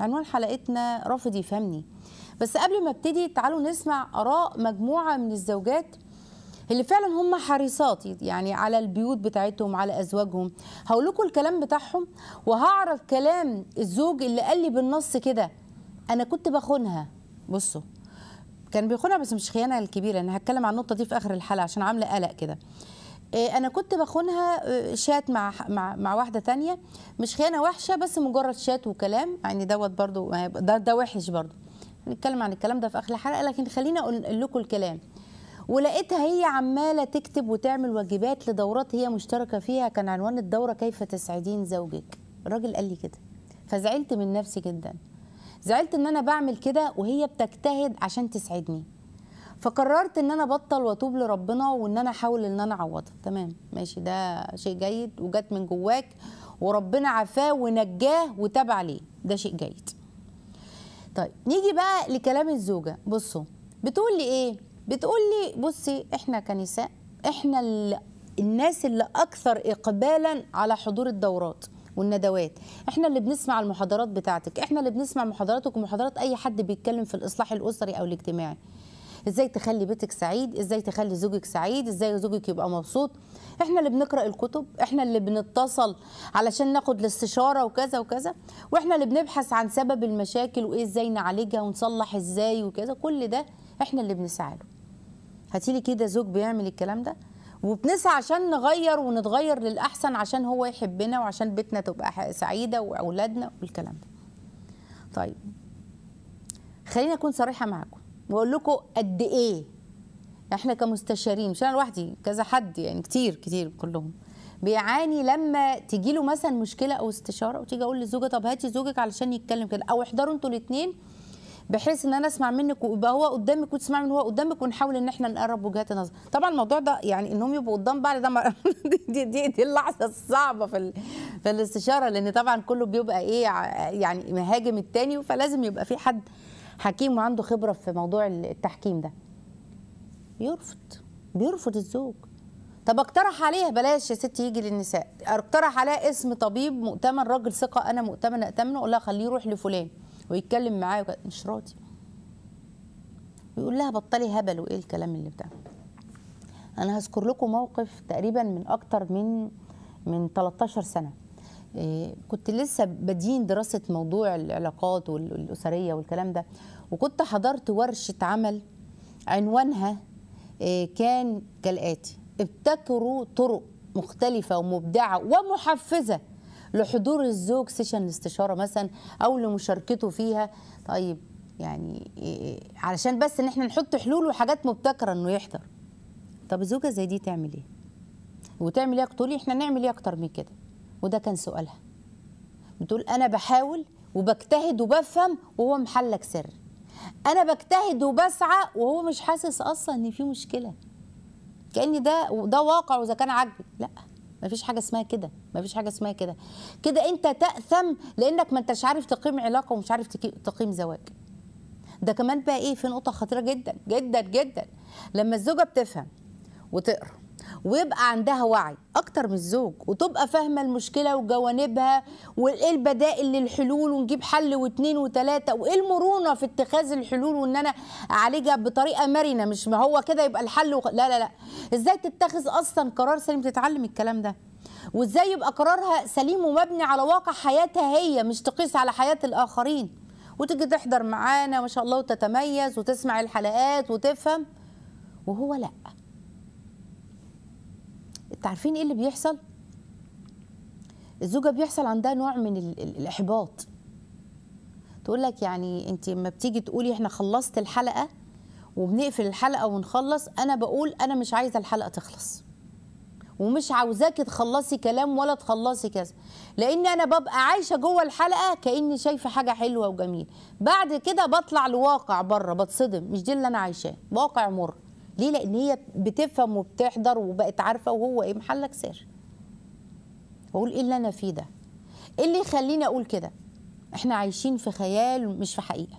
عنوان حلقتنا رافض يفهمني بس قبل ما ابتدي تعالوا نسمع اراء مجموعه من الزوجات اللي فعلا هم حريصات يعني على البيوت بتاعتهم على ازواجهم هقول لكم الكلام بتاعهم وهعرض كلام الزوج اللي قال لي بالنص كده انا كنت بخونها بصوا كان بيخونها بس مش خيانه الكبيره انا هتكلم عن النقطه دي في اخر الحلقه عشان عامله قلق كده إيه، انا كنت بخونها آه، شات مع مع مع واحده ثانيه مش خيانه وحشه بس مجرد شات وكلام يعني دوت برضو ده ده وحش برضو نتكلم عن الكلام ده في اخر الحلقه لكن خلينا اقول لكم الكلام ولقيتها هي عماله تكتب وتعمل واجبات لدورات هي مشتركه فيها كان عنوان الدوره كيف تسعدين زوجك الراجل قال لي كده فزعلت من نفسي جدا زعلت ان انا بعمل كده وهي بتجتهد عشان تسعدني فقررت ان انا ابطل واتوب لربنا وان انا احاول ان انا اعوضها تمام ماشي ده شيء جيد وجت من جواك وربنا عافاه ونجاه وتاب عليه ده شيء جيد طيب نيجي بقى لكلام الزوجه بصوا بتقول لي ايه بتقول لي بصي احنا كنساء احنا الناس اللي اكثر اقبالا على حضور الدورات والندوات احنا اللي بنسمع المحاضرات بتاعتك احنا اللي بنسمع محاضراتك ومحاضرات اي حد بيتكلم في الاصلاح الاسري او الاجتماعي ازاي تخلي بيتك سعيد ازاي تخلي زوجك سعيد ازاي زوجك يبقى مبسوط احنا اللي بنقرا الكتب احنا اللي بنتصل علشان ناخد الاستشاره وكذا وكذا واحنا اللي بنبحث عن سبب المشاكل وايه ازاي نعالجها ونصلح ازاي وكذا كل ده احنا اللي بنسعى له هاتيلي كده زوج بيعمل الكلام ده وبنسعى عشان نغير ونتغير للأحسن عشان هو يحبنا وعشان بيتنا تبقى سعيدة وأولادنا والكلام ده طيب خليني أكون صريحة معاكم بقول لكم قد ايه احنا كمستشارين مش انا لوحدي كذا حد يعني كتير كتير كلهم بيعاني لما تيجي له مثلا مشكله او استشاره وتيجي اقول للزوجه طب هاتي زوجك علشان يتكلم كده او احضروا انتوا الاثنين بحيث ان انا اسمع منك ويبقى هو قدامك وتسمع من هو قدامك ونحاول ان احنا نقرب وجهات النظر طبعا الموضوع ده يعني انهم يبقوا قدام بعض ده دي, دي, دي, دي اللحظه الصعبه في ال... في الاستشاره لان طبعا كله بيبقى ايه يعني مهاجم الثاني فلازم يبقى في حد حكيم وعنده خبره في موضوع التحكيم ده بيرفض بيرفض الزوج طب اقترح عليها بلاش يا ستي يجي للنساء اقترح عليها اسم طبيب مؤتمن راجل ثقه انا مؤتمن ائتمنه اقول لها خليه يروح لفلان ويتكلم معاه مش راضي بيقول لها بطلي هبل وايه الكلام اللي بتاع انا هذكر لكم موقف تقريبا من اكتر من من 13 سنه إيه، كنت لسه بدين دراسه موضوع العلاقات والاسريه والكلام ده وكنت حضرت ورشه عمل عنوانها إيه، كان كالاتي ابتكروا طرق مختلفه ومبدعه ومحفزه لحضور الزوج سيشن استشاره مثلا او لمشاركته فيها طيب يعني إيه، علشان بس ان احنا نحط حلول وحاجات مبتكره انه يحضر طب الزوجه زي دي تعمل ايه وتعمل ايه تقولي احنا نعمل ايه اكتر من كده وده كان سؤالها بتقول انا بحاول وبجتهد وبفهم وهو محلك سر انا بجتهد وبسعى وهو مش حاسس اصلا ان في مشكله كان ده ده واقع واذا كان عجب لا مفيش حاجه اسمها كده مفيش حاجه اسمها كده كده انت تاثم لانك ما انتش عارف تقيم علاقه ومش عارف تقيم زواج ده كمان بقى ايه في نقطه خطيره جدا جدا جدا لما الزوجه بتفهم وتقرا ويبقى عندها وعي اكتر من الزوج وتبقى فاهمه المشكله وجوانبها وايه البدائل للحلول ونجيب حل واثنين وثلاثه وايه المرونه في اتخاذ الحلول وان انا اعالجها بطريقه مرنه مش ما هو كده يبقى الحل وخ... لا لا لا ازاي تتخذ اصلا قرار سليم تتعلم الكلام ده وازاي يبقى قرارها سليم ومبني على واقع حياتها هي مش تقيس على حياه الاخرين وتيجي تحضر معانا ما شاء الله وتتميز وتسمع الحلقات وتفهم وهو لا انت عارفين ايه اللي بيحصل الزوجه بيحصل عندها نوع من الاحباط تقول لك يعني انت لما بتيجي تقولي احنا خلصت الحلقه وبنقفل الحلقه ونخلص انا بقول انا مش عايزه الحلقه تخلص ومش عاوزاكي تخلصي كلام ولا تخلصي كذا لان انا ببقى عايشه جوه الحلقه كاني شايفه حاجه حلوه وجميله بعد كده بطلع لواقع بره بتصدم مش دي اللي انا عايشاه واقع مر ليه لان هي بتفهم وبتحضر وبقت عارفه وهو ايه محلك سر اقول ايه اللي انا فيه ده ايه اللي يخليني اقول كده احنا عايشين في خيال مش في حقيقه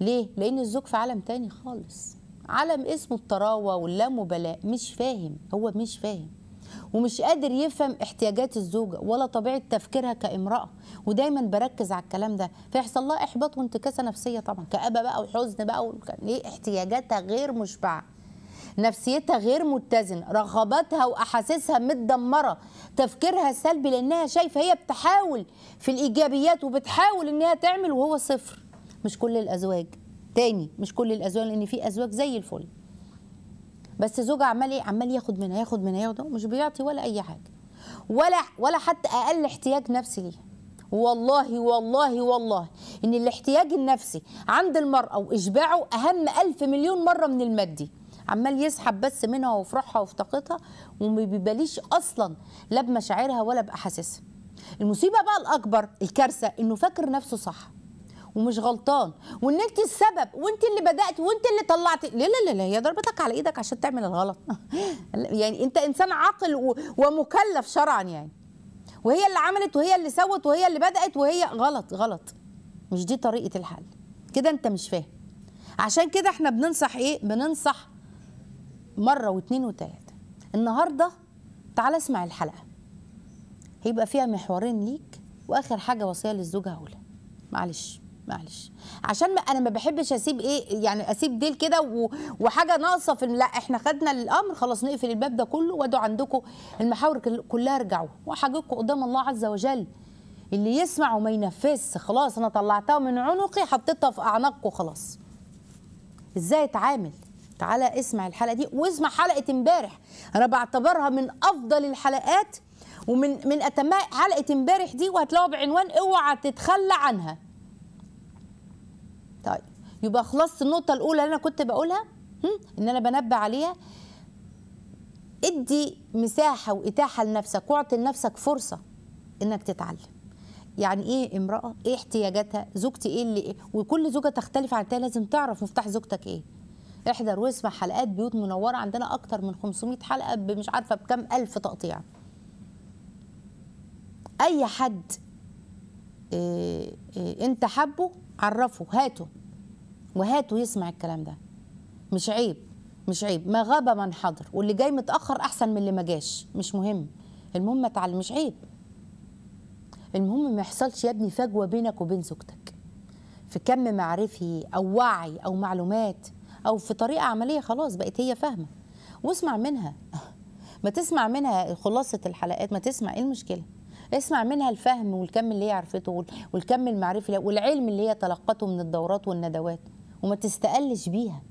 ليه لان الزوج في عالم تاني خالص عالم اسمه الطراوه واللامبالاه مش فاهم هو مش فاهم ومش قادر يفهم احتياجات الزوجه ولا طبيعه تفكيرها كامراه ودايما بركز على الكلام ده فيحصل لها احباط وانتكاسه نفسيه طبعا كابه بقى وحزن بقى ليه احتياجاتها غير مشبعه نفسيتها غير متزنه رغباتها واحاسيسها متدمره تفكيرها سلبي لانها شايفه هي بتحاول في الايجابيات وبتحاول انها تعمل وهو صفر مش كل الازواج تاني مش كل الازواج لان في ازواج زي الفل بس زوجها عمال ايه عمال ياخد منها ياخد منها ياخد مش بيعطي ولا اي حاجه ولا ولا حتى اقل احتياج نفسي ليها والله والله والله ان الاحتياج النفسي عند المراه واشباعه اهم ألف مليون مره من المادي عمال يسحب بس منها وفرحها وافتقدها وما بيباليش اصلا لا بمشاعرها ولا باحاسيسها المصيبه بقى الاكبر الكارثه انه فاكر نفسه صح ومش غلطان وان انت السبب وانت اللي بدات وانت اللي طلعتي لا لا لا هي ضربتك على ايدك عشان تعمل الغلط يعني انت انسان عاقل ومكلف شرعا يعني وهي اللي عملت وهي اللي سوت وهي اللي بدات وهي غلط غلط مش دي طريقه الحل كده انت مش فاهم عشان كده احنا بننصح ايه بننصح مره واثنين وثلاثه النهارده تعالى اسمع الحلقه هيبقى فيها محورين ليك واخر حاجه وصيه للزوجه هقولها معلش معلش عشان ما انا ما بحبش اسيب ايه يعني اسيب ديل كده وحاجه ناقصه في لا احنا خدنا الامر خلاص نقفل الباب ده كله وادوا عندكم المحاور كلها ارجعوا وحاجتكم قدام الله عز وجل اللي يسمع وما ينفذش خلاص انا طلعتها من عنقي حطيتها في اعناقكم خلاص ازاي اتعامل تعالى اسمع الحلقه دي واسمع حلقه امبارح انا بعتبرها من افضل الحلقات ومن من اتماء حلقه امبارح دي وهتلاقوها بعنوان اوعى تتخلى عنها يبقى خلصت النقطه الاولى اللي انا كنت بقولها ان انا بنبه عليها ادي مساحه واتاحه لنفسك واعطي لنفسك فرصه انك تتعلم يعني ايه امراه ايه احتياجاتها زوجتي ايه اللي إيه؟ وكل زوجه تختلف عن التانيه لازم تعرف مفتاح زوجتك ايه احضر واسمع حلقات بيوت منوره عندنا اكتر من 500 حلقه مش عارفه بكام الف تقطيع اي حد إيه إيه انت حبه عرفه هاته وهاتوا يسمع الكلام ده مش عيب مش عيب ما غاب من حضر واللي جاي متاخر احسن من اللي ما جاش مش مهم المهم ما اتعلم مش عيب المهم ما يحصلش يا ابني فجوه بينك وبين زوجتك في كم معرفي او وعي او معلومات او في طريقه عمليه خلاص بقت هي فاهمه واسمع منها ما تسمع منها خلاصه الحلقات ما تسمع ايه المشكله اسمع منها الفهم والكم اللي هي عرفته والكم المعرفي والعلم اللي هي تلقته من الدورات والندوات وما تستقلش بيها